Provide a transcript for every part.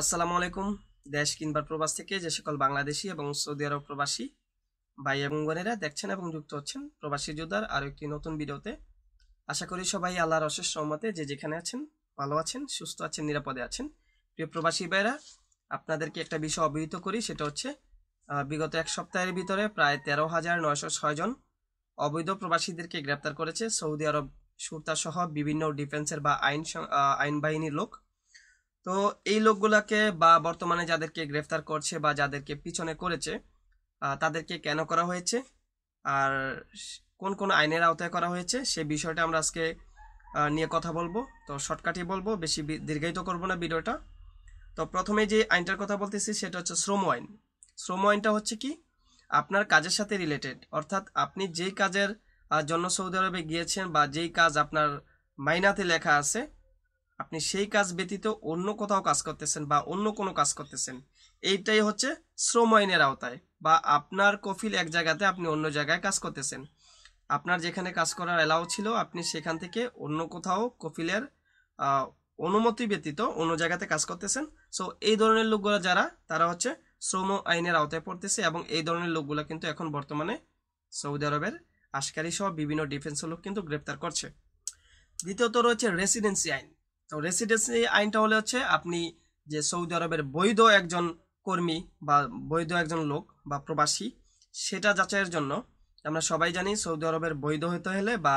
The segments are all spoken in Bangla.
আসসালামু আলাইকুম দেশ কিংবা প্রবাস থেকে যে সকল বাংলাদেশি এবং সৌদি আরব প্রবাসী ভাই এবং বোনেরা দেখছেন এবং যুক্ত হচ্ছেন প্রবাসী যোদ্ধার আরও একটি নতুন ভিডিওতে আশা করি সবাই আল্লাহর অশেষ সহমতে যে যেখানে আছেন ভালো আছেন সুস্থ আছেন নিরাপদে আছেন প্রিয় প্রবাসী ভাইরা আপনাদেরকে একটা বিষয় অবহিত করি সেটা হচ্ছে বিগত এক সপ্তাহের ভিতরে প্রায় তেরো হাজার নয়শো ছয়জন অবৈধ প্রবাসীদেরকে গ্রেপ্তার করেছে সৌদি আরব সুরতাসহ বিভিন্ন ডিফেন্সের বা আইন আইন বাহিনীর লোক তো এই লোকগুলাকে বা বর্তমানে যাদেরকে গ্রেফতার করছে বা যাদেরকে পিছনে করেছে তাদেরকে কেন করা হয়েছে আর কোন কোন আইনের আওতায় করা হয়েছে সে বিষয়টা আমরা আজকে নিয়ে কথা বলবো তো শর্টকাটই বলবো বেশি দীর্ঘায়িত করবো না ভিডিওটা তো প্রথমে যে আইনটার কথা বলতেছি সেটা হচ্ছে শ্রম আইন শ্রম আইনটা হচ্ছে কি আপনার কাজের সাথে রিলেটেড অর্থাৎ আপনি যেই কাজের জন্য সৌদি আরবে গিয়েছেন বা যেই কাজ আপনার মাইনাতে লেখা আছে আপনি সেই কাজ ব্যতীত অন্য কোথাও কাজ করতেছেন বা অন্য কোনো কাজ করতেছেন এইটাই হচ্ছে শ্রম আইনের আওতায় বা আপনার কফিল এক জায়গাতে আপনি অন্য জায়গায় কাজ করতেছেন আপনার যেখানে কাজ করার এলাও ছিল আপনি সেখান থেকে অন্য কোথাও কফিলের অনুমতি ব্যতীত অন্য জায়গাতে কাজ করতেছেন সো এই ধরনের লোকগুলো যারা তারা হচ্ছে শ্রম আইনের আওতায় পড়তেছে এবং এই ধরনের লোকগুলো কিন্তু এখন বর্তমানে সৌদি আরবের আশকারী সহ বিভিন্ন ডিফেন্সের লোক কিন্তু গ্রেপ্তার করছে দ্বিতীয়ত রয়েছে রেসিডেন্সি আইন তো রেসিডেন্সি আইনটা হলে হচ্ছে আপনি যে সৌদি আরবের বৈধ একজন কর্মী বা বৈধ একজন লোক বা প্রবাসী সেটা যাচাইয়ের জন্য আমরা সবাই জানি সৌদি আরবের বৈধ হতে হলে বা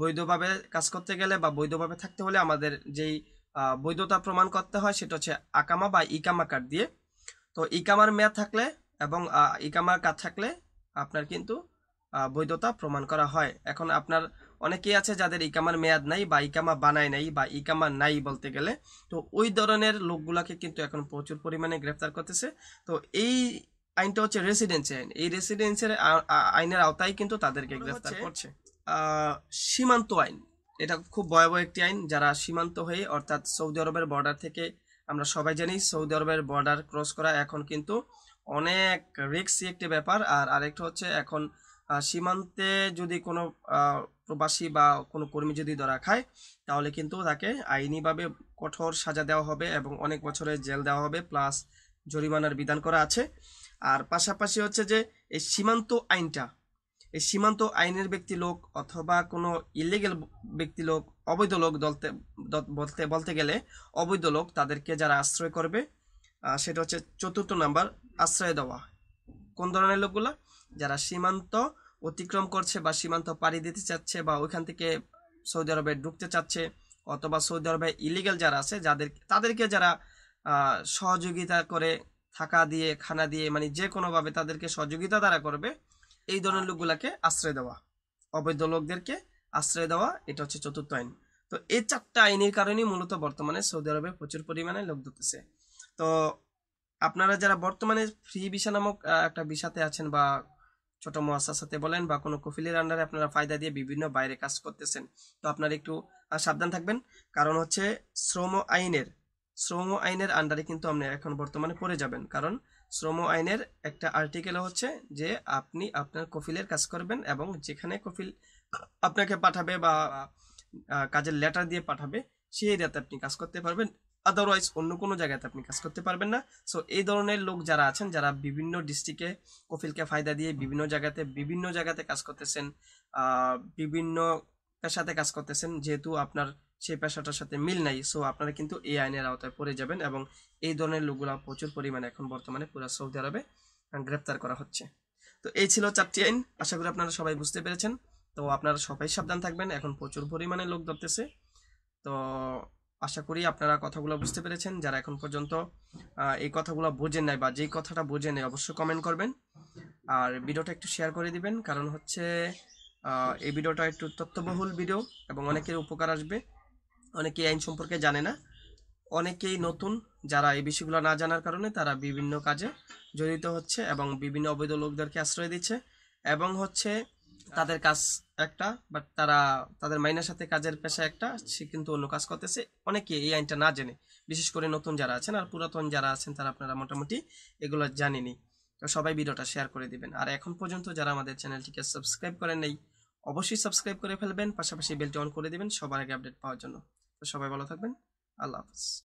বৈধভাবে কাজ করতে গেলে বা বৈধভাবে থাকতে হলে আমাদের যেই বৈধতা প্রমাণ করতে হয় সেটা হচ্ছে আকামা বা ইকামা কার্ড দিয়ে তো ইকামার মেয়াদ থাকলে এবং ইকামার কার্ড থাকলে আপনার কিন্তু বৈধতা প্রমাণ করা হয় এখন আপনার অনেকেই আছে যাদের ইকামার মেয়াদ নাই বা ইকামা বানায় নাই বা ইকামা নাই বলতে গেলে তো ওই ধরনের লোকগুলাকে কিন্তু এখন প্রচুর পরিমাণে গ্রেফতার করতেছে তো এই আইনটা হচ্ছে রেসিডেন্সি আইন এই রেসিডেন্সির আইনের আওতায় কিন্তু তাদেরকে গ্রেফতার করছে সীমান্ত আইন এটা খুব ভয়াবহ একটি আইন যারা সীমান্ত হয়ে অর্থাৎ সৌদি আরবের বর্ডার থেকে আমরা সবাই জানি সৌদি আরবের বর্ডার ক্রস করা এখন কিন্তু অনেক রিক্সি একটি ব্যাপার আর আরেকটা হচ্ছে এখন সীমান্তে যদি কোনো প্রবাসী বা কোনো কর্মী যদি ধরা খায় তাহলে কিন্তু তাকে আইনিভাবে কঠোর সাজা দেওয়া হবে এবং অনেক বছরের জেল দেওয়া হবে প্লাস জরিমানার বিধান করা আছে আর পাশাপাশি হচ্ছে যে এই সীমান্ত আইনটা এই সীমান্ত আইনের ব্যক্তি লোক অথবা কোনো ইলিগেল ব্যক্তি লোক অবৈধ লোক দলতে বলতে বলতে গেলে অবৈধ লোক তাদেরকে যারা আশ্রয় করবে সেটা হচ্ছে চতুর্থ নাম্বার আশ্রয় দেওয়া কোন ধরনের লোকগুলা যারা সীমান্ত অতিক্রম করছে বা সীমান্ত পাড়ি দিতে চাচ্ছে বা ওইখান থেকে সৌদি আরবে ঢুকতে চাচ্ছে অথবা সৌদি আরবে ইলিগেল যারা আছে যাদের তাদেরকে যারা সহযোগিতা করে থাকা দিয়ে খানা দিয়ে মানে যে কোনোভাবে তাদেরকে সহযোগিতা তারা করবে এই ধরনের লোকগুলাকে আশ্রয় দেওয়া অবৈধ লোকদেরকে আশ্রয় দেওয়া এটা হচ্ছে চতুর্থ আইন তো এই চারটা আইনের কারণেই মূলত বর্তমানে সৌদি আরবে প্রচুর পরিমাণে লোক ধরতেছে তো আপনারা যারা বর্তমানে ফ্রি ভিসা নামক একটা ভিসাতে আছেন বা ছোট সাথে বলেন বা কোনো কফিলের আন্ডারে আপনারা ফায়দা দিয়ে বিভিন্ন বাইরে কাজ করতেছেন তো আপনারা একটু সাবধান থাকবেন কারণ হচ্ছে শ্রম আইনের শ্রম আইনের আন্ডারে কিন্তু আপনি এখন বর্তমানে পড়ে যাবেন কারণ শ্রম আইনের একটা আর্টিকেল হচ্ছে যে আপনি আপনার কফিলের কাজ করবেন এবং যেখানে কফিল আপনাকে পাঠাবে বা কাজের লেটার দিয়ে পাঠাবে সেই এরিয়াতে আপনি কাজ করতে পারবেন আদারওয়াইজ অন্য কোনো জায়গাতে আপনি কাজ করতে পারবেন না সো এই ধরনের লোক যারা আছেন যারা বিভিন্ন ডিস্ট্রিক্টে কফিলকে ফায়দা দিয়ে বিভিন্ন জায়গাতে বিভিন্ন জায়গাতে কাজ করতেছেন বিভিন্ন পেশাতে কাজ করতেছেন যেহেতু আপনার সেই পেশাটার সাথে মিল নাই সো আপনারা কিন্তু এই আইনের আওতায় পড়ে যাবেন এবং এই ধরনের লোকগুলা প্রচুর পরিমাণে এখন বর্তমানে পুরো সৌদি আরবে গ্রেপ্তার করা হচ্ছে তো এই ছিল চারটি আইন আশা করি আপনারা সবাই বুঝতে পেরেছেন তো আপনারা সবাই সাবধান থাকবেন এখন প্রচুর পরিমাণে লোক ধরতেছে তো আশা করি আপনারা কথাগুলো বুঝতে পেরেছেন যারা এখন পর্যন্ত এই কথাগুলো বোঝেন নাই বা যেই কথাটা বোঝেন নাই অবশ্যই কমেন্ট করবেন আর ভিডিওটা একটু শেয়ার করে দিবেন কারণ হচ্ছে এই ভিডিওটা একটু তথ্যবহুল ভিডিও এবং অনেকের উপকার আসবে অনেকেই আইন সম্পর্কে জানে না অনেকেই নতুন যারা এই বিষয়গুলো না জানার কারণে তারা বিভিন্ন কাজে জড়িত হচ্ছে এবং বিভিন্ন অবৈধ লোকদেরকে আশ্রয় দিচ্ছে এবং হচ্ছে আচ্ছা। তাদের কাজ একটা বাট তারা তাদের মাইনের সাথে কাজের পেশা একটা সে কিন্তু অন্য কাজ করতেছে অনেকে এই আইনটা না জেনে বিশেষ করে নতুন যারা আছেন আর পুরাতন যারা আছেন তারা আপনারা মোটামুটি এগুলো জানেনি তো সবাই ভিডিওটা শেয়ার করে দিবেন আর এখন পর্যন্ত যারা আমাদের চ্যানেলটিকে সাবস্ক্রাইব করেন নেই অবশ্যই সাবস্ক্রাইব করে ফেলবেন পাশাপাশি বেলটি অন করে দিবেন সবার আগে আপডেট পাওয়ার জন্য তো সবাই ভালো থাকবেন আল্লাহ হাফিজ